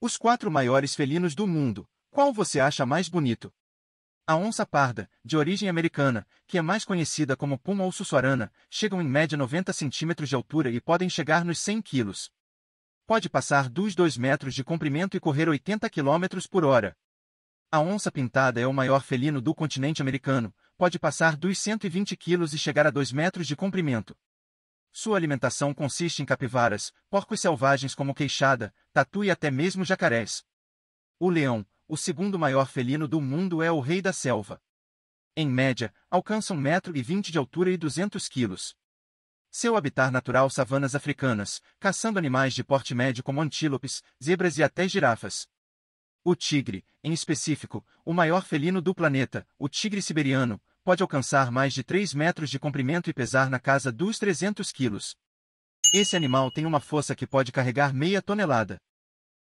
Os quatro maiores felinos do mundo, qual você acha mais bonito? A onça parda, de origem americana, que é mais conhecida como puma ou suçuarana, chegam em média 90 centímetros de altura e podem chegar nos 100 quilos. Pode passar dos 2 metros de comprimento e correr 80 quilômetros por hora. A onça pintada é o maior felino do continente americano, pode passar dos 120 quilos e chegar a 2 metros de comprimento. Sua alimentação consiste em capivaras, porcos selvagens como queixada, tatu e até mesmo jacarés. O leão, o segundo maior felino do mundo, é o rei da selva. Em média, alcança 1,20m de altura e 200 quilos. Seu habitat natural savanas africanas, caçando animais de porte médio como antílopes, zebras e até girafas. O tigre, em específico, o maior felino do planeta, o tigre siberiano, pode alcançar mais de 3 metros de comprimento e pesar na casa dos 300 quilos. Esse animal tem uma força que pode carregar meia tonelada.